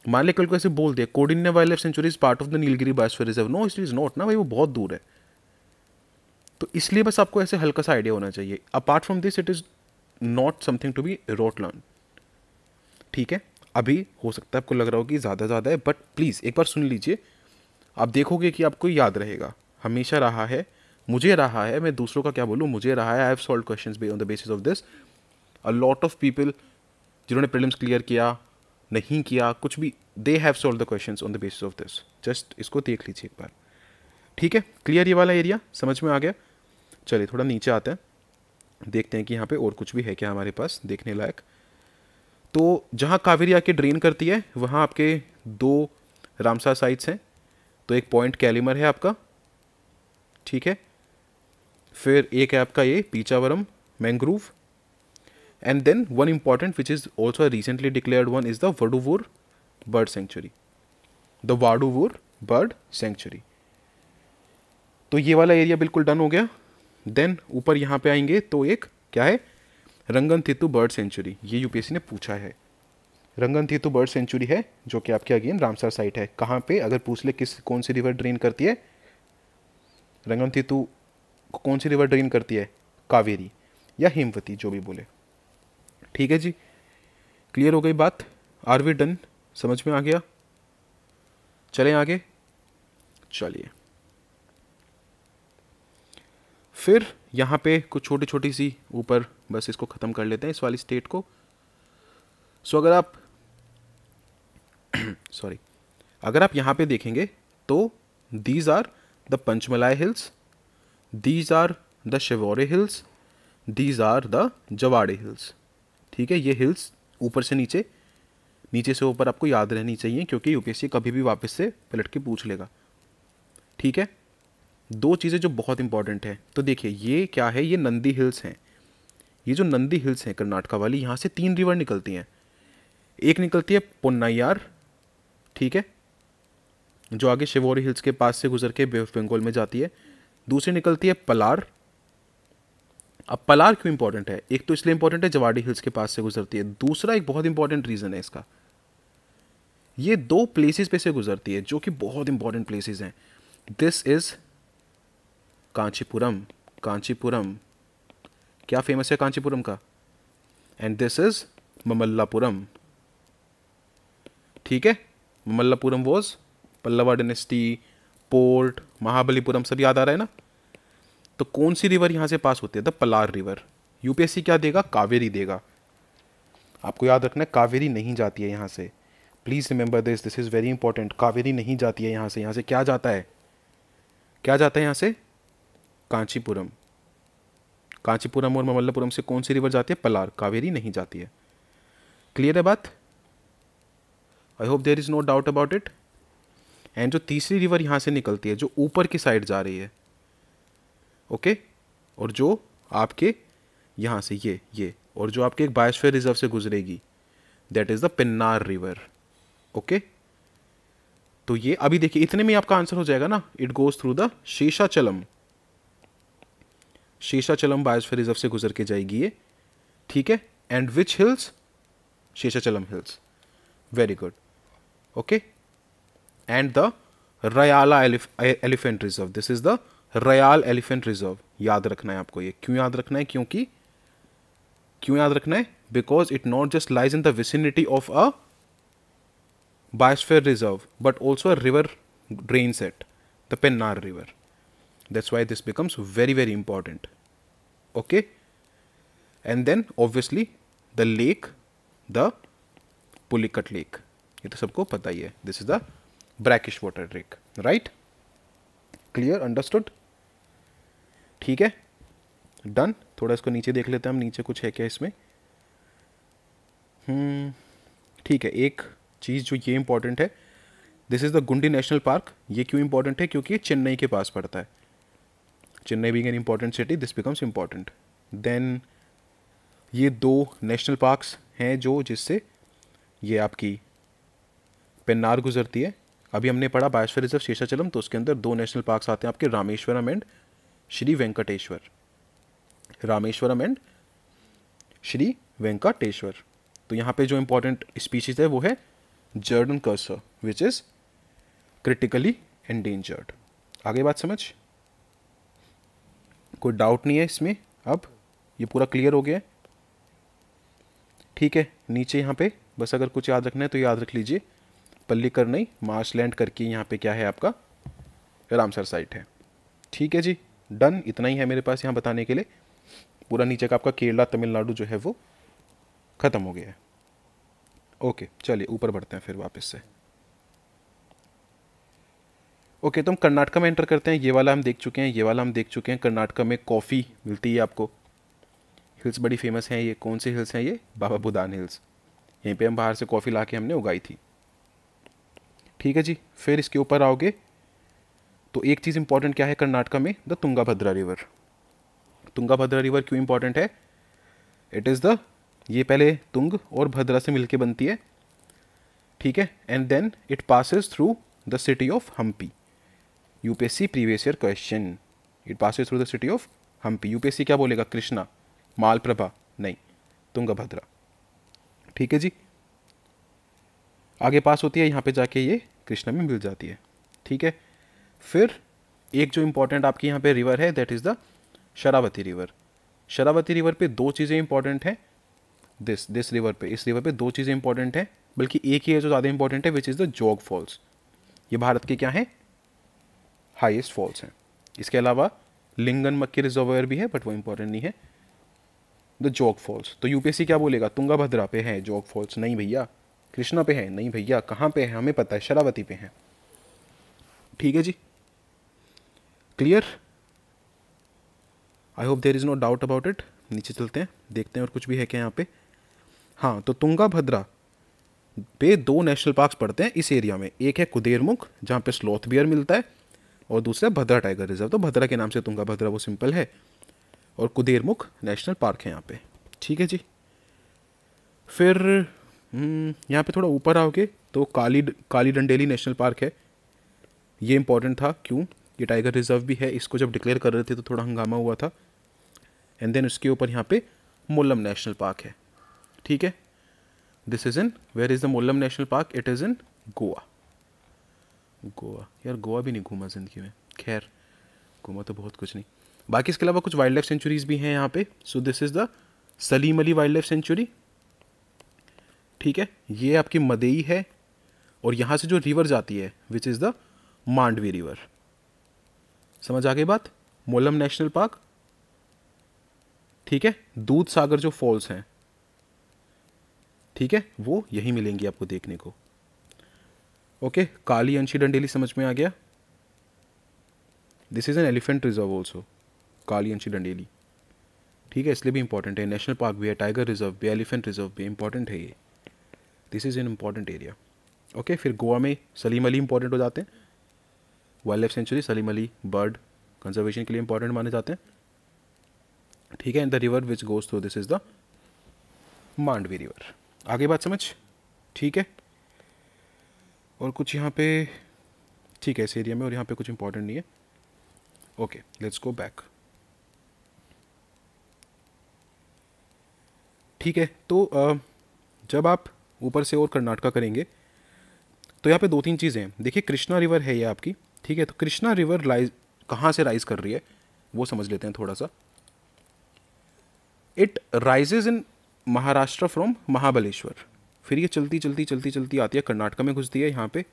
मान लिया कल को ऐसे बोल दिया Koundinya wild life sanctuary is part of the Nilgiri biosphere reserve no it is not ना भाई वो बहुत दूर है तो इसलिए बस आपको ऐसे हल्का सा आइडिया होना चाहिए apart from this it is not something to be rote learn ठीक है अभी हो सकता है आपको लग रहा हो कि ज़्यादा ज़्यादा है बट प्लीज़ एक बार सुन लीजिए आप देखोगे कि आपको याद रहेगा हमेशा रहा है मुझे रहा है मैं दूसरों का क्या बोलूँ मुझे रहा है I have solve question on the basis of this a lot of people जिन्होंने प्रिलिम्स क्लियर किया नहीं किया कुछ भी they have solve the question on the basis of this just इसको देख लीजिए एक बार ठीक है क्लियर ये वाला एरिया समझ में आ गया चलिए थोड़ा नीचे आते हैं देखते हैं कि यहाँ पे और कुछ भी है क्या हमारे पास देखने लायक तो जहाँ कावेरी आके ड्रेन करती है वहाँ आपके दो रामसा साइट्स हैं तो एक पॉइंट कैलिमर है आपका ठीक है फिर एक है आपका ये Pichavaram mangrove and then one important which is also recently declared one is the Vaduvur bird sanctuary the Vaduvur bird sanctuary तो ये वाला एरिया बिल्कुल डन हो गया देन ऊपर यहाँ पे आएंगे तो एक क्या है रंगन थितु बर्ड सेंचुरी ये यूपीएससी ने पूछा है रंगन थितु बर्ड सेंचुरी है जो कि आपके अगेन रामसर साइट है कहाँ पे अगर पूछ ले किस कौन सी रिवर ड्रेन करती है रंगन थितु कौन सी रिवर ड्रेन करती है कावेरी या हिमवती जो भी बोले ठीक है जी क्लियर हो गई बात आर वी डन समझ में आ गया चलें आगे चलिए फिर यहाँ पे कुछ छोटी छोटी सी ऊपर बस इसको ख़त्म कर लेते हैं इस वाली स्टेट को सो अगर आप सॉरी अगर आप यहाँ पे देखेंगे तो these are the Pachamalai hills these are the Shevaroy hills these are the Javadi hills ठीक है ये हिल्स ऊपर से नीचे नीचे से ऊपर आपको याद रहनी चाहिए क्योंकि यूपीएससी कभी भी वापस से पलट के पूछ लेगा ठीक है दो चीज़ें जो बहुत इंपॉर्टेंट हैं तो देखिए ये क्या है ये नंदी हिल्स हैं ये जो नंदी हिल्स हैं कर्नाटका वाली यहाँ से तीन रिवर निकलती हैं एक निकलती है पोन्नायार ठीक है जो आगे शिवोरी हिल्स के पास से गुजर के बेफ बंगोल में जाती है दूसरी निकलती है पलार अब पलार क्यों इंपॉर्टेंट है एक तो इसलिए इंपॉर्टेंट है जवाड़ी हिल्स के पास से गुजरती है दूसरा एक बहुत इंपॉर्टेंट रीज़न है इसका ये दो प्लेसेस पे से गुजरती है जो कि बहुत इंपॉर्टेंट प्लेसेस हैं दिस इज़ कांचीपुरम कांचीपुरम क्या फेमस है कांचीपुरम का एंड दिस इज ममल्लापुरम ठीक है Mamallapuram was Pallava dynasty port Mahabalipuram सब याद आ रहा है ना तो कौन सी रिवर यहाँ से पास होती है द पलार रिवर यूपीएससी क्या देगा कावेरी देगा आपको याद रखना है कावेरी नहीं जाती है यहाँ से please remember this this is very important Kaveri नहीं जाती है यहाँ से यहाँ से क्या जाता है क्या जाता है यहाँ से कांचीपुरम कांचीपुरम और ममल्लापुरम से कौन सी रिवर जाती है पलार कावेरी नहीं जाती है क्लियर है बात I hope there is no doubt about it and जो तीसरी रिवर यहाँ से निकलती है जो ऊपर की साइड जा रही है ओके okay? और जो आपके यहाँ से ये ये और जो आपके एक बायोस्फेयर रिजर्व से गुजरेगी that is the Pennar river okay तो ये अभी देखिए इतने में आपका आंसर हो जाएगा ना it goes through the Seshachalam Seshachalam biosphere reserve से गुजर के जाएगी ये ठीक है and which hills Seshachalam hills very good okay and the Rayala elephant reserve this is the Rayala elephant reserve याद रखना है आपको ये क्यों याद रखना है क्योंकि क्यों याद रखना है because it not just lies in the vicinity of a biosphere reserve but also river drain set the Pennar river that's why this becomes very very important okay and then obviously the lake the Pulicat lake ये तो सबको पता ही है this is the brackish water lake right clear understood ठीक है done थोड़ा इसको नीचे देख लेते हैं हम नीचे कुछ है क्या इसमें hmm. ठीक है एक चीज़ जो ये इंपॉर्टेंट है this is the Guindy national park ये क्यों इंपॉर्टेंट है क्योंकि चेन्नई के पास पड़ता है Chennai being an important city this becomes important then ये दो नेशनल पार्क्स हैं जो जिससे ये आपकी पेन्नार गुजरती है अभी हमने पढ़ा बायोस्फीयर रिजर्व शेषाचलम तो उसके अंदर दो नेशनल पार्क्स आते हैं आपके रामेश्वरम एंड श्री वेंकटेश्वर रामेश्वरम एंड श्री वेंकटेश्वर तो यहाँ पे जो इम्पोर्टेंट स्पीशीज है वो है Jerdon courser which is critically endangered आगे बात समझ कोई डाउट नहीं है इसमें अब ये पूरा क्लियर हो गया ठीक है नीचे यहाँ पे बस अगर कुछ याद रखना है तो याद रख लीजिए पल्ली नहीं मार्च लैंड करके यहाँ पे क्या है आपका रामसर साइट है ठीक है जी डन इतना ही है मेरे पास यहाँ बताने के लिए पूरा नीचे का आपका केरला तमिलनाडु जो है वो ख़त्म हो गया है ओके चलिए ऊपर बढ़ते हैं फिर वापस से ओके तो हम कर्नाटका में एंटर करते हैं ये वाला हम देख चुके हैं ये वाला हम देख चुके हैं कर्नाटका में कॉफ़ी मिलती है आपको हिल्स बड़ी फेमस हैं ये कौन से हिल्स हैं ये बाबा भुदान हिल्स यहीं पे हम बाहर से कॉफ़ी ला के हमने उगाई थी ठीक है जी फिर इसके ऊपर आओगे तो एक चीज़ इंपॉर्टेंट क्या है कर्नाटका में the Tungabhadra river Tungabhadra river क्यों इंपॉर्टेंट है इट इज़ द ये पहले तुंग और भद्रा से मिलके बनती है ठीक है and then it passes through the city of Hampi UPSC previous year question it pass through the city of Hampi UPSC क्या बोलेगा कृष्णा मालप्रभा नहीं तुंगभद्रा ठीक है जी आगे पास होती है यहाँ पे जाके ये कृष्णा में मिल जाती है ठीक है फिर एक जो इम्पोर्टेंट आपकी यहाँ पे रिवर है that is the Sharavati river Sharavati river पे दो चीज़ें इंपॉर्टेंट हैं दिस दिस रिवर पे इस रिवर पे दो चीज़ें इंपॉर्टेंट हैं बल्कि एक ही है जो ज़्यादा इंपॉर्टेंट है which is the Jog falls ये भारत के क्या है हाईएस्ट फॉल्स हैं इसके अलावा लिंगन मक्की रिजर्वर भी है बट वो इंपॉर्टेंट नहीं है द जॉक फॉल्स तो यूपीएससी क्या बोलेगा तुंगाभद्रा पे है जॉक फॉल्स नहीं भैया कृष्णा पे है नहीं भैया कहाँ पे है हमें पता है शरावती पे है ठीक है जी clear I hope there is no doubt about it नीचे चलते हैं देखते हैं और कुछ भी है क्या यहाँ पे हाँ तो तुंगाभद्रा पे दो नेशनल पार्क्स पड़ते हैं इस एरिया में एक है कुदेरमुख जहाँ पे स्लोथ बियर मिलता है और दूसरा भद्रा टाइगर रिजर्व तो भद्रा के नाम से तुंगा भद्रा वो सिंपल है और कुदेरमुख नेशनल पार्क है यहाँ पे ठीक है जी फिर हम्म, यहाँ पे थोड़ा ऊपर आओगे तो काली काली डंडेली नेशनल पार्क है ये इंपॉर्टेंट था क्यों ये टाइगर रिजर्व भी है इसको जब डिक्लेयर कर रहे थे तो थोड़ा हंगामा हुआ था एंड देन उसके ऊपर यहाँ पे मोलम नेशनल पार्क है ठीक है this is in where is the Mollem national park it is in Goa Goa यार गोवा भी नहीं घूमा ज़िंदगी में खैर घूमा तो बहुत कुछ नहीं बाकी इसके अलावा कुछ वाइल्ड लाइफ सेंचुरीज़ भी हैं यहाँ पे so this is the Salim Ali wild life sanctuary ठीक है ये आपकी मदेई है और यहाँ से जो रिवर जाती है which is the Mandovi river समझ आ गई बात मोलम नेशनल पार्क ठीक है दूध सागर जो फॉल्स हैं ठीक है वो यहीं मिलेंगी आपको देखने को ओके काली अंशी डंडेली समझ में आ गया this is an elephant reserve also Kali Anshi Dandeli ठीक है इसलिए भी इंपॉर्टेंट है नेशनल पार्क भी है टाइगर रिजर्व भी एलिफेंट रिजर्व भी इंपॉर्टेंट है ये this is an important area okay फिर गोवा में सलीम अली इंपॉर्टेंट हो जाते हैं wild life sanctuary Salim Ali bird conservation के लिए इंपॉर्टेंट माने जाते हैं ठीक है in the river which goes through this is the Mandovi river आगे बात समझ ठीक है और कुछ यहाँ पे ठीक है इस एरिया में और यहाँ पे कुछ इंपॉर्टेंट नहीं है ओके लेट्स गो बैक ठीक है तो जब आप ऊपर से और कर्नाटका करेंगे तो यहाँ पे दो तीन चीज़ें हैं देखिए कृष्णा रिवर है ये आपकी ठीक है तो कृष्णा रिवर राइज कहाँ से राइज कर रही है वो समझ लेते हैं थोड़ा सा it rises in Maharashtra from Mahabaleshwar फिर ये चलती चलती चलती चलती आती है कर्नाटका में घुसती है यहाँ पे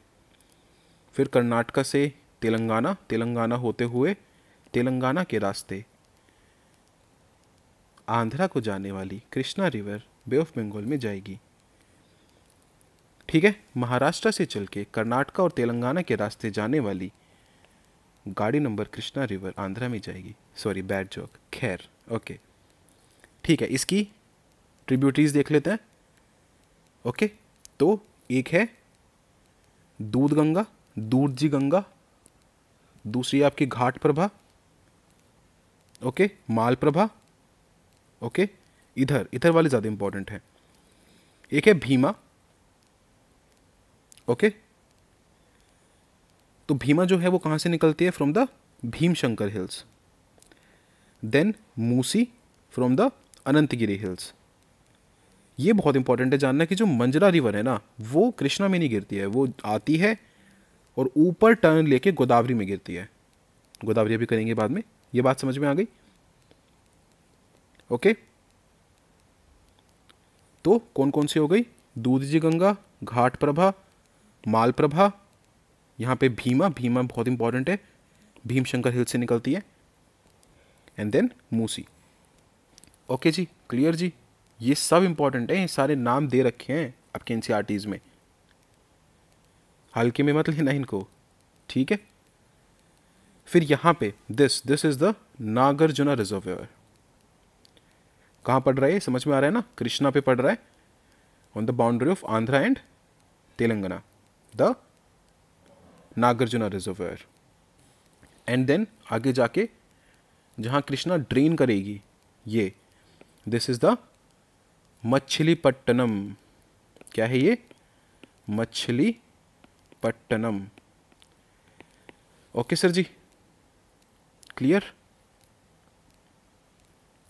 फिर कर्नाटका से तेलंगाना तेलंगाना होते हुए तेलंगाना के रास्ते आंध्रा को जाने वाली Krishna river Bay of Bengal में जाएगी ठीक है महाराष्ट्र से चल के कर्नाटका और तेलंगाना के रास्ते जाने वाली गाड़ी नंबर कृष्णा रिवर आंध्रा में जाएगी सॉरी बैड जॉक खैर ओके ठीक है इसकी ट्रिब्यूटरीज देख लेते हैं ओके तो एक है दूध गंगा दूध जी गंगा दूसरी आपकी Ghataprabha okay Malaprabha okay इधर इधर वाली ज़्यादा इंपॉर्टेंट है एक है भीमा ओके तो भीमा जो है वो कहाँ से निकलती है from the Bhimashankar hills then Musi from the Ananthagiri hills ये बहुत इंपॉर्टेंट है जानना कि जो मंजरा रिवर है ना वो कृष्णा में नहीं गिरती है वो आती है और ऊपर टर्न लेके गोदावरी में गिरती है गोदावरी अभी करेंगे बाद में ये बात समझ में आ गई ओके तो कौन कौन सी हो गई दूध जी गंगा घाट प्रभा माल प्रभा यहाँ पे भीमा भीमा बहुत इंपॉर्टेंट है भीमशंकर हिल से निकलती है एंड देन मूसी ओके जी क्लियर जी ये सब इंपॉर्टेंट है ये सारे नाम दे रखे हैं आपके एन e में हल्के में मत लेना इनको ठीक है फिर यहाँ पे this this is the Nagarjuna reservoir कहाँ पढ़ रहा है समझ में आ रहा है ना कृष्णा पे पढ़ रहा है on the boundary of Andhra and Telangana the Nagarjuna reservoir and then आगे जाके जहाँ कृष्णा ड्रेन करेगी ये दिस इज़ द मछलीपट्टनम क्या है ये मछलीपट्टनम ओके सर जी क्लियर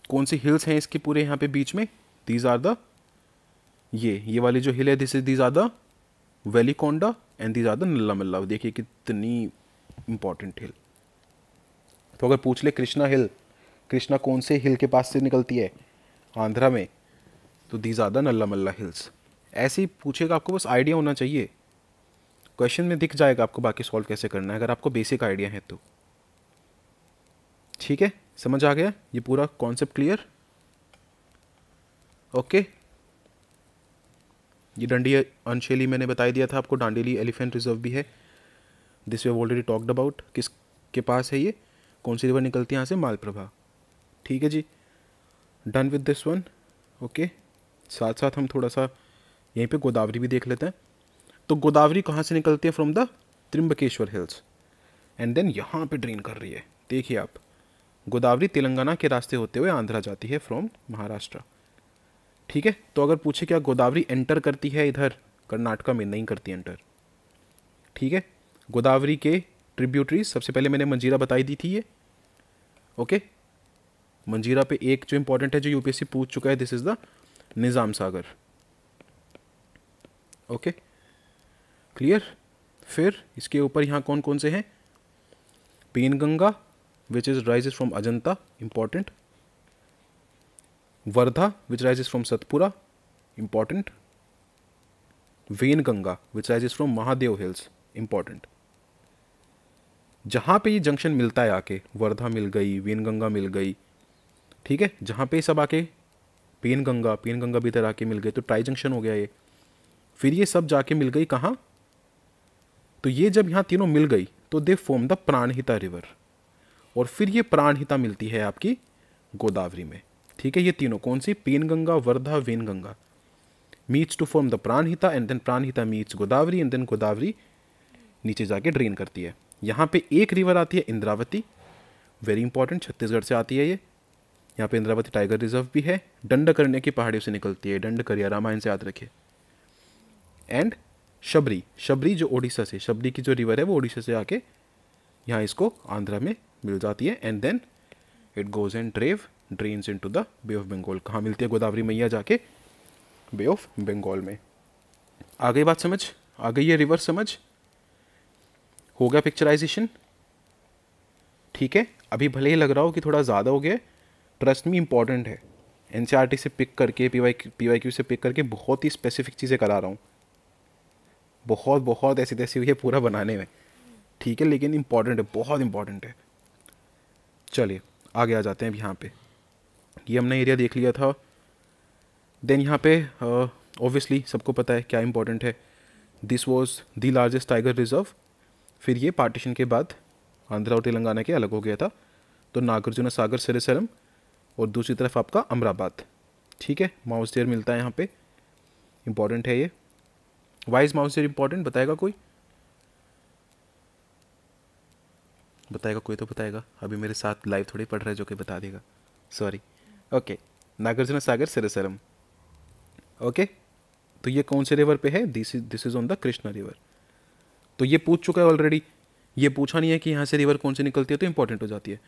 कौन सी हिल्स हैं इसके पूरे यहाँ पे बीच में दीज आर द ये ये वाली जो हिल है this is these are the Velikonda and these are the Nallamala देखिए कितनी इंपॉर्टेंट हिल तो अगर पूछ ले कृष्णा हिल कृष्णा कौन से हिल के पास से निकलती है आंध्रा में तो दीज आर द नल्ला मल्ला हिल्स ऐसे ही पूछेगा आपको बस आइडिया होना चाहिए क्वेश्चन में दिख जाएगा आपको बाकी सॉल्व कैसे करना है अगर आपको बेसिक आइडिया है तो ठीक है समझ आ गया ये पूरा कॉन्सेप्ट क्लियर ओके ये डंडी अनशेली मैंने बताई दिया था आपको डांडेली एलिफेंट रिजर्व भी है this we already talked about किस के पास है ये कौन सी रिवर निकलती है यहाँ से मालप्रभा ठीक है जी done with this one okay साथ साथ हम थोड़ा सा यहीं पे गोदावरी भी देख लेते हैं तो गोदावरी कहाँ से निकलती है from the Trimbakeshwar hills and then यहाँ पे ड्रेन कर रही है देखिए आप गोदावरी तेलंगाना के रास्ते होते हुए आंध्रा जाती है फ्रॉम महाराष्ट्र ठीक है तो अगर पूछे क्या गोदावरी एंटर करती है इधर कर्नाटका में नहीं करती एंटर ठीक है गोदावरी के ट्रिब्यूटरीज सबसे पहले मैंने मंजीरा बताई दी थी ये ओके मंजीरा पे एक जो इंपॉर्टेंट है जो यूपीएससी पूछ चुका है this is the Nizam Sagar okay clear फिर इसके ऊपर यहाँ कौन कौन से हैं Penganga which is rises from Ajanta important Wardha which rises from Satpura important Wainganga which rises from Mahadev hills important जहाँ पे ये जंक्शन मिलता है आके वर्धा मिल गई वेनगंगा मिल गई ठीक है जहाँ पे सब आके पेन गंगा पेन गंगा भी आके मिल गई तो ट्राई जंक्शन हो गया ये फिर ये सब जाके मिल गई कहाँ तो ये जब यहाँ तीनों मिल गई तो they form the Pranhita river और फिर ये प्राणहिता मिलती है आपकी गोदावरी में ठीक है ये तीनों कौन सी Penganga Wardha Wainganga meets to form the Pranhita and then Pranhita meets Godavari and then Godavari नीचे जाके ड्रेन करती है यहाँ पे एक रिवर आती है इंद्रावती वेरी इंपॉर्टेंट छत्तीसगढ़ से आती है ये यहाँ पे इंद्रावती टाइगर रिजर्व भी है दंड करने की पहाड़ी से निकलती है दंड करिया रामायण से याद रखिए एंड शबरी शबरी जो ओडिशा से शबरी की जो रिवर है वो ओडिशा से आके यहाँ इसको आंध्रा में मिल जाती है and then it goes and ड्रेव drains into the Bay of Bengal कहाँ मिलती है गोदावरी मैया जाके बे ऑफ बंगाल में आ गई बात समझ आ गई ये रिवर समझ हो गया पिक्चराइजेशन ठीक है अभी भले ही लग रहा हो कि थोड़ा ज़्यादा हो गया ट्रस्ट में इंपॉर्टेंट है एन e से पिक करके P Y P Y Q से पिक करके बहुत ही स्पेसिफिक चीज़ें करा रहा हूँ बहुत बहुत ऐसी तैसी हुई है पूरा बनाने में ठीक है लेकिन इम्पॉर्टेंट है बहुत इम्पॉर्टेंट है चलिए आगे आ जाते हैं अब यहाँ पे ये हमने एरिया देख लिया था देन यहाँ पे ओबियसली सबको पता है क्या इम्पोर्टेंट है this was the largest tiger reserve फिर ये पार्टीशन के बाद आंध्रा और तेलंगाना के अलग हो गया था तो नागार्जुन सागर सिरेसरम और दूसरी तरफ आपका अमराबाद ठीक है माउस मिलता है यहाँ पे इम्पॉर्टेंट है ये वाइज माउस देयर इम्पॉर्टेंट बताएगा कोई बताएगा कोई तो बताएगा अभी मेरे साथ लाइव थोड़ी पढ़ रहा है जो कि बता देगा sorry okay Nagarjun Sagar Srisailam okay तो ये कौन से रिवर पे है this is this is on the Krishna river तो ये पूछ चुका है ऑलरेडी ये पूछा नहीं है कि यहाँ से रिवर कौन से निकलती है तो इंपॉर्टेंट हो जाती है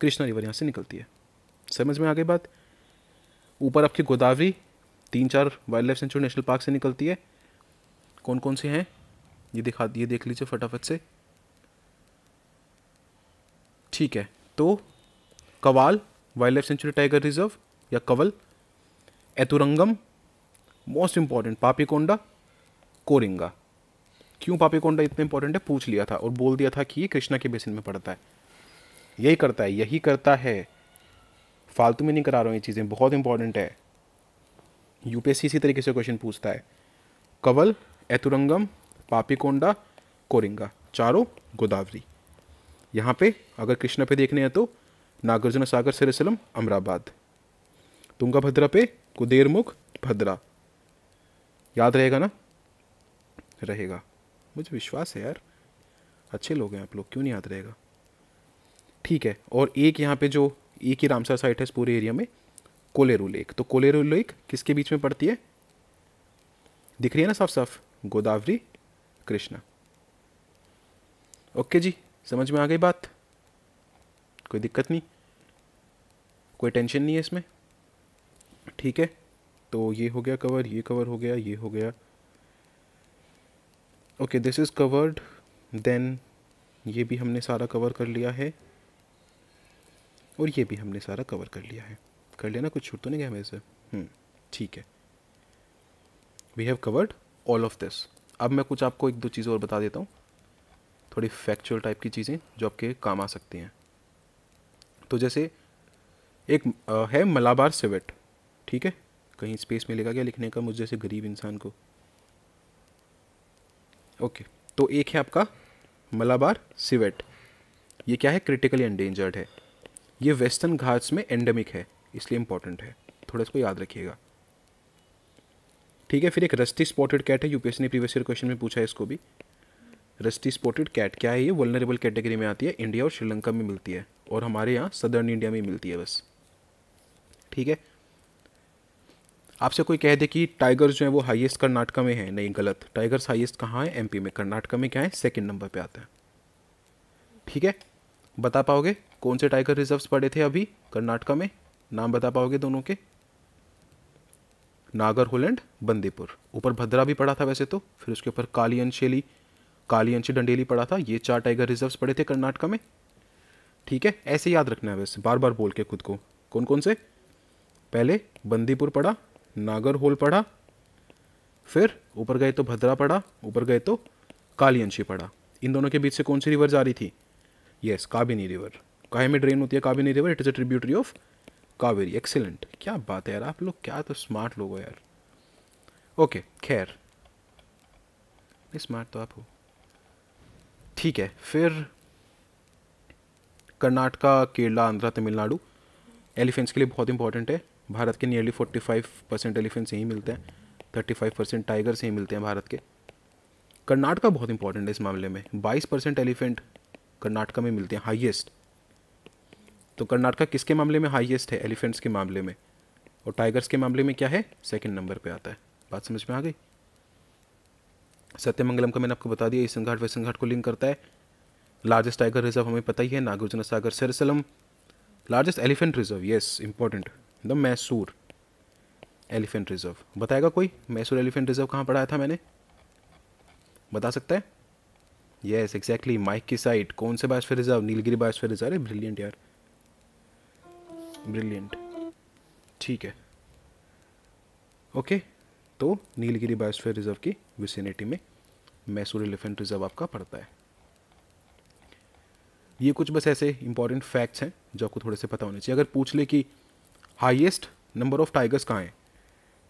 कृष्णा रिवर यहाँ से निकलती है समझ में आ गई बात ऊपर आपकी गोदावरी तीन चार wild life sanctuary national park से निकलती है कौन कौन से हैं ये दिखा ये देख लीजिए फटाफट से ठीक है तो Kawal wild life sanctuary tiger reserve या कवल एतुरंगम मोस्ट इम्पॉर्टेंट पापीकोंडा कोरिंगा क्यों पापीकोंडा इतना इंपॉर्टेंट है पूछ लिया था और बोल दिया था कि ये कृष्णा के बेसिन में पड़ता है यही करता है यही करता है फालतू में नहीं करा रहा हूँ ये चीज़ें बहुत इंपॉर्टेंट है यूपीएससी इसी तरीके से क्वेश्चन पूछता है कवल एतुरंगम पापीकोंडा कोरिंगा चारों गोदावरी यहाँ पे अगर कृष्णा पे देखने हैं तो नागार्जुन सागर सिरसलम अमराबाद तुंगाभद्रा पे कुदेरमुख भद्रा याद रहेगा ना रहेगा मुझे विश्वास है यार अच्छे लोग हैं आप लोग क्यों नहीं याद रहेगा ठीक है और एक यहाँ पे जो एक ही रामसर साइट है इस पूरे एरिया में कोलेरू लेक तो कोलेरू लेक किसके बीच में पड़ती है दिख रही है ना साफ साफ गोदावरी कृष्णा ओके जी समझ में आ गई बात कोई दिक्कत नहीं कोई टेंशन नहीं है इसमें ठीक है तो ये हो गया कवर ये कवर हो गया ये हो गया okay this is covered then ये भी हमने सारा कवर कर लिया है और ये भी हमने सारा कवर कर लिया है कर लिया ना कुछ छूट तो नहीं गया मेरे से हम्म, ठीक है we have covered all of this अब मैं कुछ आपको एक दो चीज़ें और बता देता हूँ थोड़ी फैक्चुअल टाइप की चीज़ें जो आपके काम आ सकती हैं तो जैसे एक आ, है मलाबार सिवेट ठीक है कहीं स्पेस मिलेगा क्या लिखने का मुझ जैसे गरीब इंसान को ओके तो एक है आपका मलाबार सिवेट ये क्या है क्रिटिकली एंडेंजर्ड है ये वेस्टर्न घाट्स में एंडेमिक है इसलिए इंपॉर्टेंट है थोड़ा इसको याद रखिएगा ठीक है फिर एक रस्टी स्पॉटेड कैट है यूपीएससी ने प्रीवियस ईयर क्वेश्चन में पूछा है इसको भी रस्टी स्पॉटेड कैट क्या है ये वलनरेबल कैटेगरी में आती है इंडिया और श्रीलंका में मिलती है और हमारे यहाँ सदर्न इंडिया में मिलती है बस ठीक है आपसे कोई कह दे कि टाइगर्स जो है वो हाईएस्ट कर्नाटका में है नहीं गलत टाइगर्स हाईएस्ट कहाँ है एमपी में कर्नाटका में क्या है सेकंड नंबर पे आते हैं ठीक है बता पाओगे कौन से टाइगर रिजर्व्स पड़े थे अभी कर्नाटका में नाम बता पाओगे दोनों के नागर एंड बंदीपुर ऊपर भद्रा भी पड़ा था वैसे तो फिर उसके ऊपर कालियनशेली कालियंशी डंडेली पड़ा था ये चार टाइगर रिजर्व्स पड़े थे कर्नाटका में ठीक है ऐसे याद रखना है वैसे बार बार बोल के खुद को कौन कौन से पहले बंदीपुर पड़ा होल पड़ा फिर ऊपर गए तो भद्रा पड़ा ऊपर गए तो कालियंशी पड़ा इन दोनों के बीच से कौन सी रिवर जा रही थी यस काबिनी रिवर काहे में ड्रेन होती है Kaveri river it is a tributary of Kaveri excellent क्या बात है यार आप लोग क्या तो स्मार्ट लोग हो यार ओके खैर स्मार्ट तो आप हो ठीक है फिर कर्नाटका केरला आंध्रा तमिलनाडु एलिफेंट्स के लिए बहुत इंपॉर्टेंट है भारत के nearly forty five percent elephants यहीं मिलते हैं थर्टी फाइव परसेंट टाइगर्स यहीं मिलते हैं भारत के कर्नाटका बहुत इंपॉर्टेंट है इस मामले में बाईस परसेंट एलिफेंट कर्नाटका में मिलते हैं हाइएस्ट तो कर्नाटका किसके मामले में हाईएस्ट है एलिफेंट्स के मामले में और टाइगर्स के मामले में क्या है सेकंड नंबर पे आता है बात समझ में आ गई सत्यमंगलम का मैंने आपको बता दिया इस घाट वेसन को लिंक करता है लार्जेस्ट टाइगर रिजर्व हमें पता ही है Nagarjun Sagar Srisailam largest elephant reserve yes important the Mysore elephant reserve बताएगा कोई मैसूर एलिफेंट रिजर्व कहाँ पढ़ाया था मैंने बता सकता है येस एग्जैक्टली माइक की साइड कौन से biosphere reserve Nilgiri biosphere reserve है ब्रिलियंट यार ब्रिलियंट ठीक है ओके तो नीलगिरी बायोस्फीयर रिजर्व की विसिनिटी में मैसूर एलिफेंट रिजर्व आपका पड़ता है ये कुछ बस ऐसे इंपॉर्टेंट फैक्ट्स हैं जो आपको थोड़े से पता होने चाहिए अगर पूछ ले कि हाईएस्ट नंबर ऑफ टाइगर्स कहाँ हैं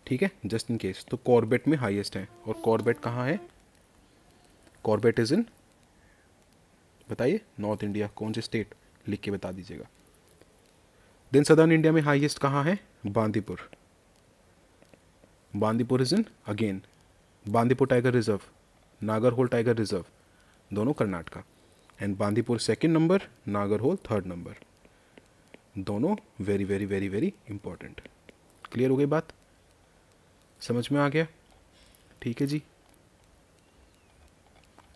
ठीक है जस्ट इन केस तो कॉर्बेट में हाईएस्ट हैं और कॉर्बेट कहाँ है कॉर्बेट इज़ इन बताइए नॉर्थ इंडिया कौन से स्टेट लिख के बता दीजिएगा देन सदर्न इंडिया में हाईएस्ट कहाँ है Bandipur Bandipur is in again Bandipur tiger reserve Nagarhole tiger reserve दोनों Karnataka and Bandipur second number Nagarhole third number दोनों very very very very important clear हो गई बात समझ में आ गया ठीक है जी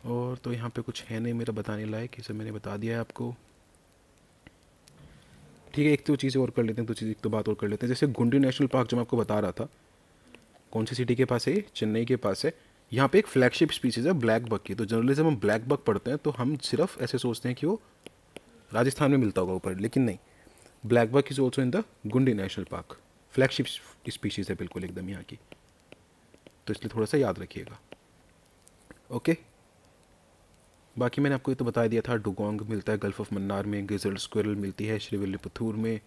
और तो यहाँ पे कुछ है नहीं मेरा बताने लायक इसे मैंने बता दिया है आपको ठीक है एक तो चीज़ें और कर लेते हैं दो चीज़ एक तो बात और कर लेते हैं जैसे गुंडी नेशनल पार्क जो मैं आपको बता रहा था कौन सी सिटी के पास है चेन्नई के पास है यहाँ पे एक फ्लैगशिप स्पीसीज़ है ब्लैक बक की तो जनरली जब हम ब्लैक बक पढ़ते हैं तो हम सिर्फ ऐसे सोचते हैं कि वो राजस्थान में मिलता होगा ऊपर लेकिन नहीं black buck is also in the Guindy national park flagship species है बिल्कुल एकदम यहाँ की तो इसलिए थोड़ा सा याद रखिएगा ओके बाकी मैंने आपको ये तो बता दिया था डुगोंग मिलता है गल्फ ऑफ मन्नार में गिजल स्क्वेरल मिलती है श्रीविल्लीपथूर में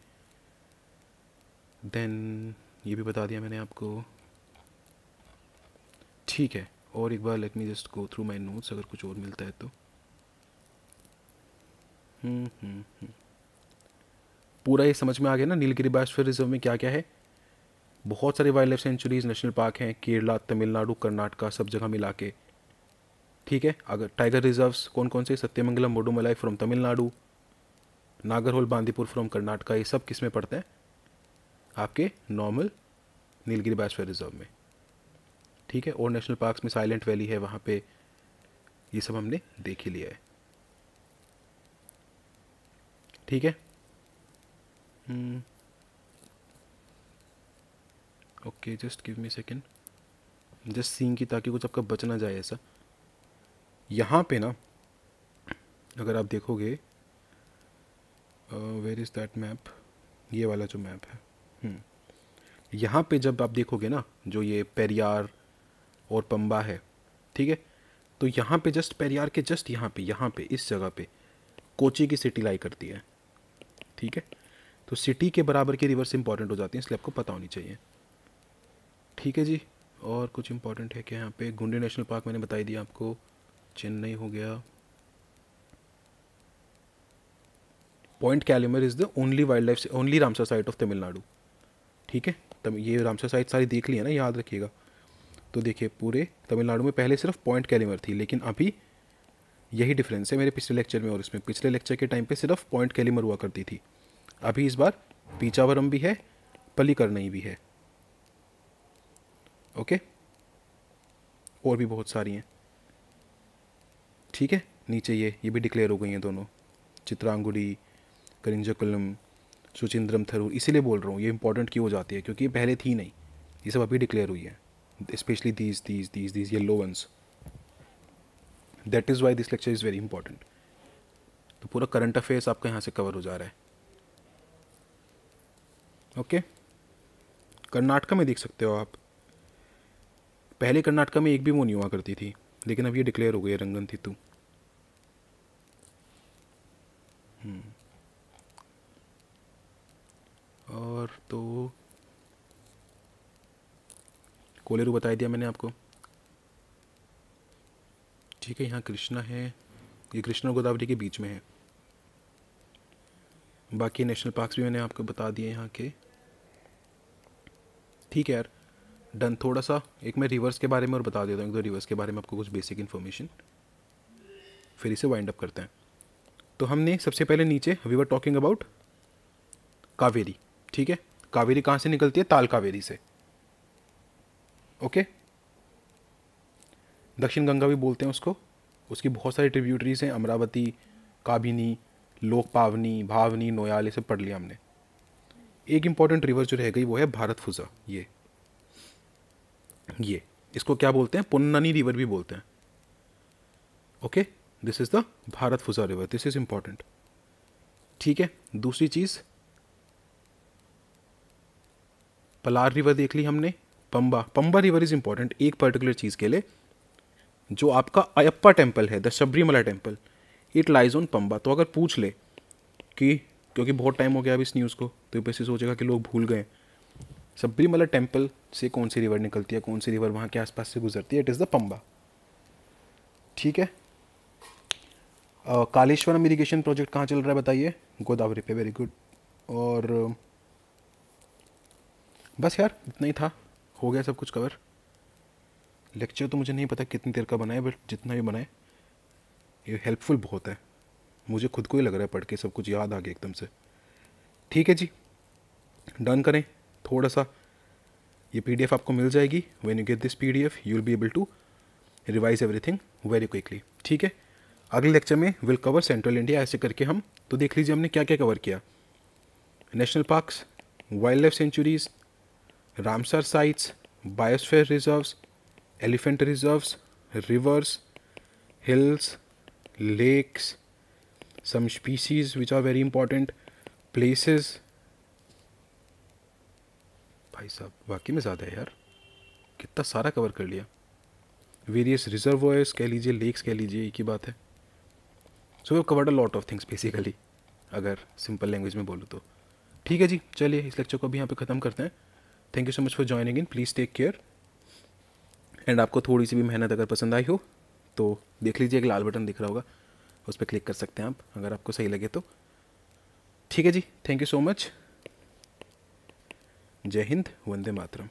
देन ये भी बता दिया मैंने आपको ठीक है और एक बार let me just go through my notes अगर कुछ और मिलता है तो हम्म, हम्म, हम्म। पूरा ये समझ में आ गया ना नीलगिरी बायोस्फीयर रिजर्व में क्या क्या है बहुत सारे wildlife sanctuaries national park हैं केरला तमिलनाडु कर्नाटका सब जगह मिला के ठीक है अगर टाइगर रिजर्व्स कौन कौन से सत्यमंगलम मोडुमलाई फ्रॉम तमिलनाडु नागरहोल बांदीपुर फ्रॉम कर्नाटका ये सब किस में पड़ते हैं आपके नॉर्मल नीलगिरी बायोस्फीयर रिजर्व में ठीक है और नेशनल पार्क्स में साइलेंट वैली है वहाँ पे ये सब हमने देख ही लिया है ठीक है okay just give me second just seen की ताकि कुछ आपका बचना जाए ऐसा यहाँ पे ना अगर आप देखोगे वेर इज़ दैट मैप ये वाला जो मैप है हम्म, यहाँ पे जब आप देखोगे ना जो ये पेरियार और पम्बा है ठीक है तो यहाँ पे जस्ट पेरियार के जस्ट यहाँ पे यहाँ पे इस जगह पे कोची की सिटी लाई करती है ठीक है तो सिटी के बराबर के रिवर्स इंपॉर्टेंट हो जाती हैं इसलिए आपको पता होनी चाहिए ठीक है जी और कुछ इंपॉर्टेंट है क्या यहाँ पे गुंडे नेशनल पार्क मैंने बताई दिया आपको चेन्नई हो गया Point Calimere is the only wildlife only Ramsar site of Tamil Nadu ठीक है तब ये रामसर साइट सारी देख ली है ना याद रखिएगा तो देखिए पूरे तमिलनाडु में पहले सिर्फ पॉइंट कैलिमर थी लेकिन अभी यही डिफरेंस है मेरे पिछले लेक्चर में और इसमें पिछले लेक्चर के टाइम पे सिर्फ पॉइंट कैलिमर हुआ करती थी अभी इस बार पीचावरम भी है पलीकरनई भी है ओके और भी बहुत सारी हैं ठीक है नीचे ये ये भी डिक्लेयर हो गई हैं दोनों चित्रांगुड़ी करिंजकुलम सुचिंद्रम थरूर इसीलिए बोल रहा हूँ ये इंपॉर्टेंट क्यों हो जाती है क्योंकि ये पहले थी नहीं ये सब अभी डिक्लेयर हुई है specially these these these these yellow ones that is why this lecture is very important तो पूरा करंट अफेयर्स आपका यहाँ से कवर हो जा रहा है ओके okay? कर्नाटका में देख सकते हो आप पहले कर्नाटका में एक भी वो नहीं हुआ करती थी लेकिन अब ये डिक्लेयर हो गई है रंगन थीतू हम्म। और तो कोलेरू बता दिया मैंने आपको ठीक है यहाँ कृष्णा है ये कृष्णा गोदावरी के बीच में है बाकी नेशनल पार्क्स भी मैंने आपको बता दिए यहाँ के ठीक है यार डन थोड़ा सा एक मैं रिवर्स के बारे में और बता देता हूँ एक दो रिवर्स के बारे में आपको कुछ बेसिक इन्फॉर्मेशन फिर इसे वाइंड अप करते हैं तो हमने सबसे पहले नीचे we were talking about Kaveri ठीक है कावेरी कहाँ से निकलती है ताल कावेरी से ओके दक्षिण गंगा भी बोलते हैं उसको उसकी बहुत सारी ट्रिब्यूटरीज हैं अमरावती काबिनी लोक पावनी भावनी नोयाल ये सब पढ़ लिया हमने एक इम्पॉर्टेंट रिवर जो रह गई वो है भारत फुजा ये ये इसको क्या बोलते हैं पुन्ननी रिवर भी बोलते हैं okay this is the Bharathapuzha river this is important ठीक है दूसरी चीज़ पलार रिवर देख ली हमने Pamba Pamba river is important एक पर्टिकुलर चीज़ के लिए जो आपका अयप्पा टेम्पल है the Sabarimala temple it lies on Pamba तो अगर पूछ ले कि क्योंकि बहुत टाइम हो गया अब इस न्यूज़ को तो वैसे सोचेगा कि लोग भूल गए सबरीमला मतलब टेम्पल से कौन सी रिवर निकलती है कौन सी रिवर वहाँ के आसपास से गुजरती है इट इज़ द पम्बा ठीक है कालेश्वरम इरीगेशन प्रोजेक्ट कहाँ चल रहा है बताइए गोदावरी पे वेरी गुड और बस यार इतना ही था हो गया सब कुछ कवर लेक्चर तो मुझे नहीं पता कितनी देर का बनाए बट जितना भी बनाए ये हेल्पफुल बहुत है मुझे खुद को ही लग रहा है पढ़ के सब कुछ याद आ गया एकदम से ठीक है जी डन करें थोड़ा सा ये पी आपको मिल जाएगी when you get this P D F you will be able to revise thing very quickly ठीक है अगले लेक्चर में विल कवर सेंट्रल इंडिया ऐसे करके हम तो देख लीजिए हमने क्या क्या कवर किया national parks wildlife sanctuaries Ramsar sites biosphere reserves elephant reserves rivers hills lakes some species which are very important places भाई साहब वाकई में ज़्यादा है यार कितना सारा कवर कर लिया वेरियस रिज़र्व वॉयस कह लीजिए लेक्स कह लीजिए एक ही बात है so we covered a lot of things basically अगर सिंपल लैंग्वेज में बोलूँ तो ठीक है जी चलिए इस लेक्चर को अभी यहाँ पे ख़त्म करते हैं thank you so much for joining in please take care and आपको थोड़ी सी भी मेहनत अगर पसंद आई हो तो देख लीजिए एक लाल बटन दिख रहा होगा उस पर क्लिक कर सकते हैं आप अगर आपको सही लगे तो ठीक है जी थैंक यू सो मच जय हिंद वंदे मातरम